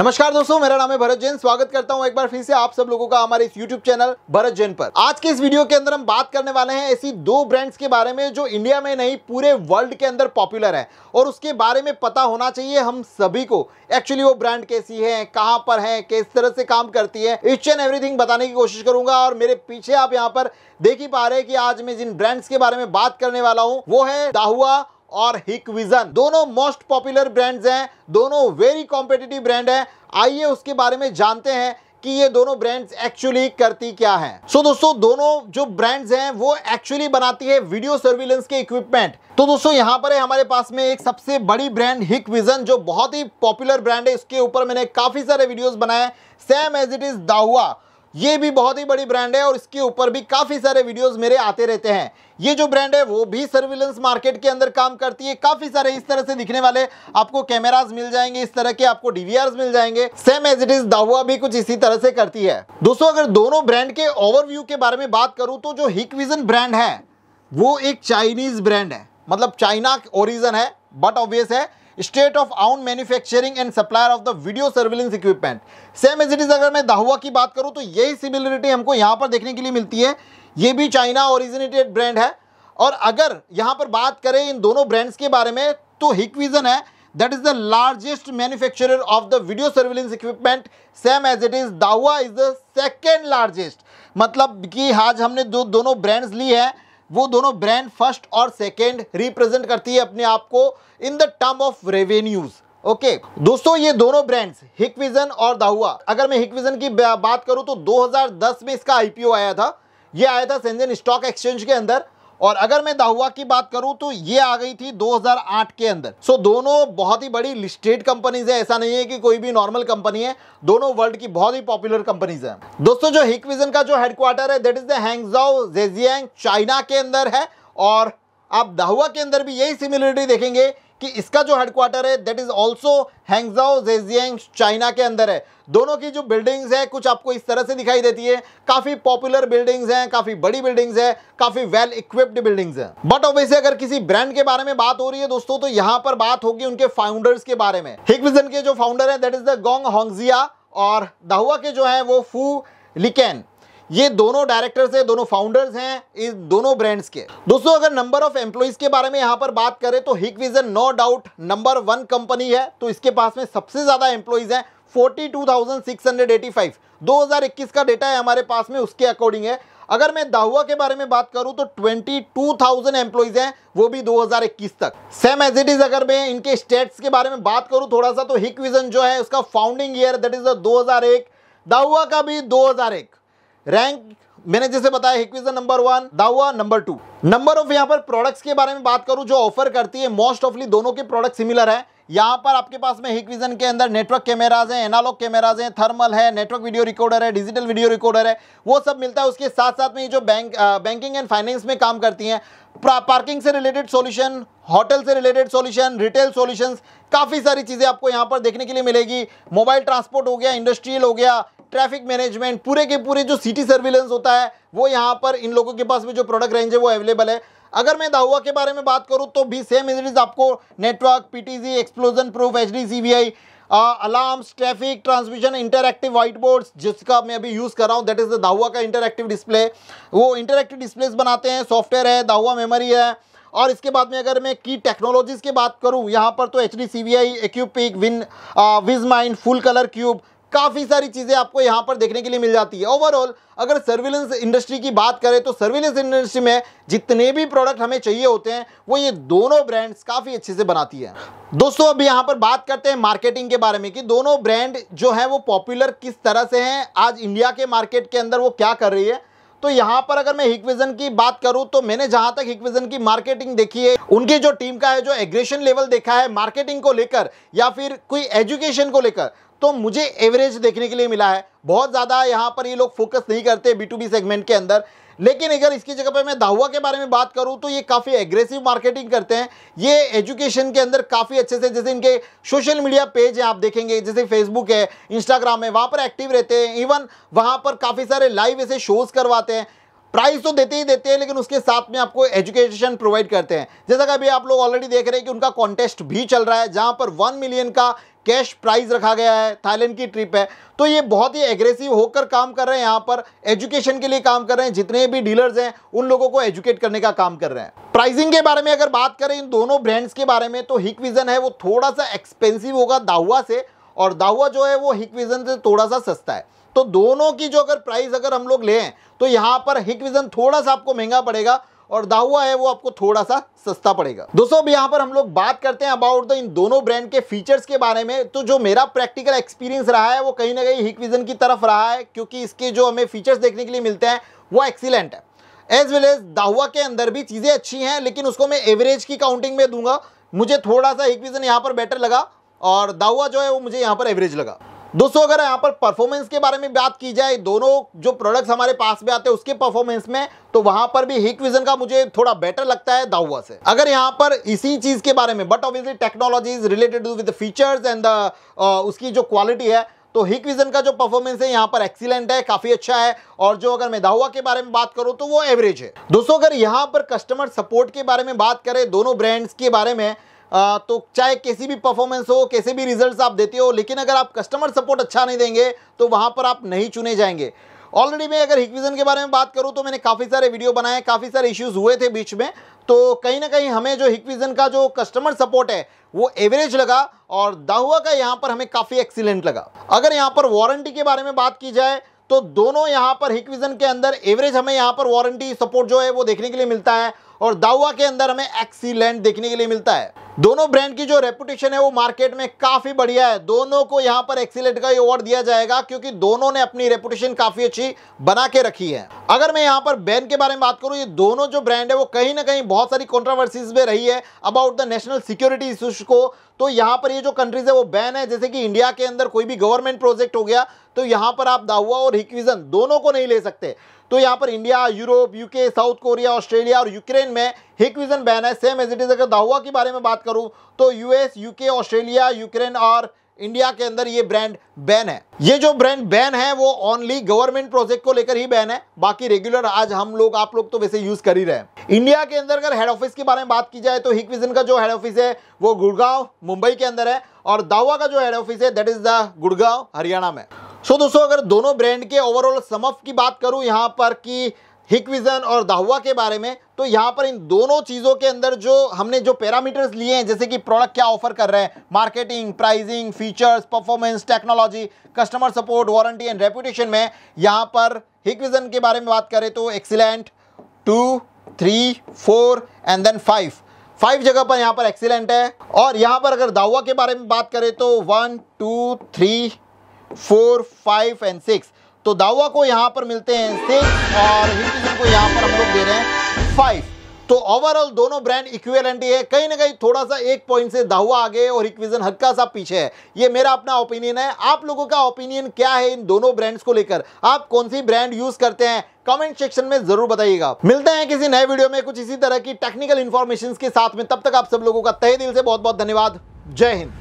नमस्कार दोस्तों मेरा नाम है भरत जैन स्वागत करता हूं एक बार फिर से आप सब लोगों का हमारे इस YouTube चैनल भरत जैन पर आज के इस वीडियो के अंदर हम बात करने वाले हैं ऐसी दो ब्रांड्स के बारे में जो इंडिया में नहीं पूरे वर्ल्ड के अंदर पॉपुलर है और उसके बारे में पता होना चाहिए हम सभी को एक्चुअली वो ब्रांड कैसी है कहाँ पर है किस तरह से काम करती है इच एंड एवरीथिंग बताने की कोशिश करूंगा और मेरे पीछे आप यहाँ पर देख ही पा रहे हैं कि आज मैं जिन ब्रांड्स के बारे में बात करने वाला हूँ वो है दाहुआ और हिकविजन दोनों मोस्ट पॉपुलर ब्रांड्स हैं दोनों वेरी कॉम्पिटेटिव ब्रांड हैं आइए उसके बारे में जानते हैं कि ये दोनों ब्रांड्स एक्चुअली करती क्या है सो so, दोस्तों दोनों जो ब्रांड्स हैं वो एक्चुअली बनाती है वीडियो सर्विलेंस के इक्विपमेंट तो दोस्तों यहाँ पर है हमारे पास में एक सबसे बड़ी ब्रांड हिक विजन जो बहुत ही पॉपुलर ब्रांड है इसके ऊपर मैंने काफी सारे वीडियोस बनाए same as it is Dahua ये भी बहुत ही बड़ी ब्रांड है और इसके ऊपर भी काफ़ी सारे वीडियोस मेरे आते रहते हैं ये जो ब्रांड है वो भी सर्विलेंस मार्केट के अंदर काम करती है काफ़ी सारे इस तरह से दिखने वाले आपको कैमरास मिल जाएंगे इस तरह के आपको डीवीआर मिल जाएंगे same as it is Dahua भी कुछ इसी तरह से करती है दोस्तों अगर दोनों ब्रांड के ओवरव्यू के बारे में बात करूं तो जो हिकविजन ब्रांड है वो एक चाइनीज ब्रांड है मतलब चाइना ओरिजन है बट ऑब्वियस है state of own manufacturing and supplier of the video surveillance equipment same as it is अगर मैं दाहुआ की बात करूँ तो यही सिमिलरिटी हमको यहाँ पर देखने के लिए मिलती है ये भी चाइना ओरिजिनेटेड ब्रांड है और अगर यहाँ पर बात करें इन दोनों ब्रांड्स के बारे में तो हिकविजन है that is the largest manufacture of the video surveillance equipment same as it is Dahua is the second largest मतलब कि आज हमने दो दोनों ब्रांड्स ली है वो दोनों ब्रांड फर्स्ट और सेकेंड रिप्रेजेंट करती है अपने आप को in the term of revenues okay okay. दोस्तों ये दोनों ब्रांड्स हिकविजन और दाहुआ अगर मैं हिकविजन की बात करूं तो 2010 में इसका आईपीओ आया था ये आया था सेंजन स्टॉक एक्सचेंज के अंदर और अगर मैं दाहुआ की बात करूं तो ये आ गई थी 2008 के अंदर सो so, दोनों बहुत ही बड़ी लिस्टेड कंपनीज है ऐसा नहीं है कि कोई भी नॉर्मल कंपनी है दोनों वर्ल्ड की बहुत ही पॉपुलर कंपनीज है दोस्तों जो हिकविजन का जो हेडक्वार्टर है दैट इज देंगजाओ जेजियांग चाइना के अंदर है और आप दाहुआ के अंदर भी यही सिमिलरिटी देखेंगे कि इसका जो हेडक्वार्टर है that is also Hangzhou Zhejiang China के अंदर है दोनों की जो बिल्डिंग्स है कुछ आपको इस तरह से दिखाई देती है काफी पॉपुलर बिल्डिंग्स हैं काफी बड़ी बिल्डिंग्स है काफी वेल इक्विप्ड बिल्डिंग्स हैं बट ऑब्वियसली अगर किसी ब्रांड के बारे में बात हो रही है दोस्तों तो यहां पर बात होगी उनके फाउंडर्स के बारे में हिगविजन के जो फाउंडर है that is the Gong Hongjia और दाहुआ के जो है वो फू लिकेन ये दोनों डायरेक्टर्स हैं दोनों फाउंडर्स हैं इस दोनों ब्रांड्स के दोस्तों अगर नंबर ऑफ एम्प्लॉइज के बारे में यहां पर बात करें तो Hikvision no doubt number one company है तो इसके पास में सबसे ज़्यादा एम्प्लॉयज हैं 42,685 2021 का डेटा है हमारे पास में उसके अकॉर्डिंग है अगर मैं दाहुआ के बारे में बात करूं तो 22,000 एम्प्लॉयज हैं वो भी 2021 तक सेम एज इट इज अगर मैं इनके स्टेट्स के बारे में बात करूं थोड़ा सा तो हिक विजन जो है उसका फाउंडिंग ईयर दैट इज हजार एक दाहुआ का भी 2001 रैंक मैंने जैसे बताया Hikvision number one Dahua number two number of यहाँ पर प्रोडक्ट्स के बारे में बात करूँ जो ऑफर करती है मोस्ट ऑफली दोनों के प्रोडक्ट सिमिलर है यहाँ पर आपके पास में हिकविजन के अंदर नेटवर्क कैमराज हैं एनालॉग कैमराज हैं थर्मल है नेटवर्क वीडियो रिकॉर्डर है डिजिटल वीडियो रिकॉर्डर है वो सब मिलता है उसके साथ साथ में ये जो बैंक बैंकिंग एंड फाइनेंस में काम करती हैं पार्किंग से रिलेटेड सॉल्यूशन होटल से रिलेटेड सॉल्यूशन रिटेल सॉल्यूशंस काफ़ी सारी चीज़ें आपको यहाँ पर देखने के लिए मिलेगी मोबाइल ट्रांसपोर्ट हो गया इंडस्ट्रियल हो गया ट्रैफिक मैनेजमेंट पूरे के पूरे जो सिटी सर्विलेंस होता है वो यहाँ पर इन लोगों के पास में जो प्रोडक्ट रेंज है वो अवेलेबल है अगर मैं दाहुआ के बारे में बात करूँ तो भी सेम इज आपको network PTC explosion proof H D alarms traffic transmission interactive white boards जिसका मैं अभी यूज़ कर रहा हूँ दैट इज़ द दाहुआ का इंटरक्टिव डिस्प्ले वो इंटरक्टिव डिस्प्लेस बनाते हैं सॉफ्टवेयर है दाहुआ मेमोरी है और इसके बाद में अगर मैं की टेक्नोलॉजीज़ की बात करूँ यहाँ पर तो H D C V I AcuPick win WizMind full colour cube काफ़ी सारी चीज़ें आपको यहाँ पर देखने के लिए मिल जाती है ओवरऑल अगर सर्विलेंस इंडस्ट्री की बात करें तो सर्विलेंस इंडस्ट्री में जितने भी प्रोडक्ट हमें चाहिए होते हैं वो ये दोनों ब्रांड्स काफ़ी अच्छे से बनाती है दोस्तों अब यहाँ पर बात करते हैं मार्केटिंग के बारे में कि दोनों ब्रांड जो है वो पॉपुलर किस तरह से हैं आज इंडिया के मार्केट के अंदर वो क्या कर रही है तो यहाँ पर अगर मैं हिकविजन की बात करूँ तो मैंने जहाँ तक हिकविजन की मार्केटिंग देखी है उनकी जो टीम का है जो एग्रेशन लेवल देखा है मार्केटिंग को लेकर या फिर कोई एजुकेशन को लेकर तो मुझे एवरेज देखने के लिए मिला है बहुत ज़्यादा यहाँ पर ये लोग फोकस नहीं करते बी सेगमेंट के अंदर लेकिन अगर इसकी जगह पर मैं दाहुआ के बारे में बात करूं तो ये काफ़ी एग्रेसिव मार्केटिंग करते हैं ये एजुकेशन के अंदर काफ़ी अच्छे से जैसे इनके सोशल मीडिया पेज हैं आप देखेंगे जैसे फेसबुक है इंस्टाग्राम है वहाँ पर एक्टिव रहते हैं इवन वहाँ पर काफ़ी सारे लाइव ऐसे शोज़ करवाते हैं प्राइस तो देते ही देते हैं लेकिन उसके साथ में आपको एजुकेशन प्रोवाइड करते हैं जैसा कि अभी आप लोग ऑलरेडी देख रहे हैं कि उनका कॉन्टेस्ट भी चल रहा है जहां पर वन मिलियन का कैश प्राइज रखा गया है थाईलैंड की ट्रिप है तो ये बहुत ही एग्रेसिव होकर काम कर रहे हैं यहाँ पर एजुकेशन के लिए काम कर रहे हैं जितने भी डीलर्स हैं उन लोगों को एजुकेट करने का काम कर रहे हैं प्राइसिंग के बारे में अगर बात करें इन दोनों ब्रांड्स के बारे में तो हिक विजन है वो थोड़ा सा एक्सपेंसिव होगा दाहुआ से और दाहुआ जो है वो हिक विजन से थोड़ा सा सस्ता है तो दोनों की जो अगर प्राइस अगर हम लोग लें तो यहाँ पर हिक विजन थोड़ा सा आपको महंगा पड़ेगा और दाहुआ है वो आपको थोड़ा सा सस्ता पड़ेगा दोस्तों अब यहाँ पर हम लोग बात करते हैं अबाउट द इन दोनों ब्रांड के फीचर्स के बारे में तो जो मेरा प्रैक्टिकल एक्सपीरियंस रहा है वो कहीं ना कहीं हिकविजन की तरफ रहा है क्योंकि इसके जो हमें फीचर्स देखने के लिए मिलते हैं वो एक्सीलेंट है एज वेल एज दाहुआ के अंदर भी चीज़ें अच्छी हैं लेकिन उसको मैं एवरेज की काउंटिंग में दूंगा मुझे थोड़ा सा हिकविजन यहाँ पर बेटर लगा और दाहुआ जो है वो मुझे यहाँ पर एवरेज लगा दोस्तों अगर यहाँ पर परफॉर्मेंस के बारे में बात की जाए दोनों जो प्रोडक्ट्स हमारे पास में आते हैं उसके परफॉर्मेंस में तो वहां पर भी हिक विजन का मुझे थोड़ा बेटर लगता है दाउआ से अगर यहाँ पर इसी चीज के बारे में but obviously technology is related with features and उसकी जो क्वालिटी है तो हिक विजन का जो परफॉर्मेंस है यहाँ पर एक्सीलेंट है काफी अच्छा है और जो अगर मैं दाहुआ के बारे में बात करूँ तो वो एवरेज है दोस्तों अगर यहाँ पर कस्टमर सपोर्ट के बारे में बात करें दोनों ब्रांड्स के बारे में आ, तो चाहे कैसी भी परफॉर्मेंस हो कैसे भी रिजल्ट्स आप देते हो लेकिन अगर आप कस्टमर सपोर्ट अच्छा नहीं देंगे तो वहाँ पर आप नहीं चुने जाएंगे ऑलरेडी मैं अगर हिकविज़न के बारे में बात करूँ तो मैंने काफ़ी सारे वीडियो बनाए काफ़ी सारे इश्यूज़ हुए थे बीच में तो कहीं ना कहीं हमें जो हिकविज़न का जो कस्टमर सपोर्ट है वो एवरेज लगा और दाहुआ का यहाँ पर हमें काफ़ी एक्सीलेंट लगा अगर यहाँ पर वारंटी के बारे में बात की जाए तो दोनों यहाँ पर हिकविज़न के अंदर एवरेज हमें यहाँ पर वारंटी सपोर्ट जो है वो देखने के लिए मिलता है और दावा के अंदर हमें एक्सीलेंट देखने के लिए मिलता है दोनों ब्रांड की जो रेपुटेशन है वो मार्केट में काफ़ी बढ़िया है दोनों को यहाँ पर एक्सीलेंट का अवार्ड दिया जाएगा क्योंकि दोनों ने अपनी रेपुटेशन काफ़ी अच्छी बना के रखी है अगर मैं यहाँ पर बैन के बारे में बात करूँ ये दोनों जो ब्रांड है वो कहीं ना कहीं बहुत सारी कॉन्ट्रोवर्सीज में रही है about the national security issues को तो यहाँ पर ये जो कंट्रीज है वो बैन है जैसे कि इंडिया के अंदर कोई भी गवर्नमेंट प्रोजेक्ट हो गया तो यहाँ पर आप दावा और रिक्विजन दोनों को नहीं ले सकते तो यहाँ पर India Europe UK South Korea Australia और यूक्रेन में हिकविजन बैन है सेम एज इट इज़ अगर दाहुआ के बारे में बात करूँ तो यूएस यूके ऑस्ट्रेलिया यूक्रेन और इंडिया के अंदर ये ब्रांड बैन है ये जो ब्रांड बैन है वो ओनली गवर्नमेंट प्रोजेक्ट को लेकर ही बैन है बाकी रेगुलर आज हम लोग आप लोग तो वैसे यूज कर ही रहे हैं इंडिया के अंदर अगर हेड ऑफिस के बारे में बात की जाए तो हिकविजन का जो हेड ऑफिस है वो गुड़गांव मुंबई के अंदर है और दावा का जो हेड ऑफिस है that is the Gurgaon Haryana में सो so, दोस्तों अगर दोनों ब्रांड के ओवरऑल समफ की बात करूं यहाँ पर कि हिकविजन और दाहुआ के बारे में तो यहाँ पर इन दोनों चीज़ों के अंदर जो हमने जो पैरामीटर्स लिए हैं जैसे कि प्रोडक्ट क्या ऑफर कर रहे हैं marketing pricing features performance technology customer support warranty and reputation में यहाँ पर हिकविजन के बारे में बात करें तो excellent two three four and then five five जगह पर यहाँ पर एक्सीलेंट है और यहाँ पर अगर दाहुआ के बारे में बात करें तो one two three four five and six तो दावा को यहां पर मिलते हैं सिक्स और हिंदुजन को यहां पर हम लोग दे रहे हैं फाइव तो ओवरऑल दोनों ब्रांड इक्वेल ही है कहीं ना कहीं थोड़ा सा एक पॉइंट से दाहुआ आगे और इक्विजन हल्का सा पीछे है ये मेरा अपना ओपिनियन है आप लोगों का ओपिनियन क्या है इन दोनों ब्रांड्स को लेकर आप कौन सी ब्रांड यूज करते हैं कमेंट सेक्शन में जरूर बताइएगा मिलते हैं किसी नए वीडियो में कुछ इसी तरह की टेक्निकल इन्फॉर्मेशन के साथ में तब तक आप सब लोगों का तय दिल से बहुत बहुत धन्यवाद जय हिंद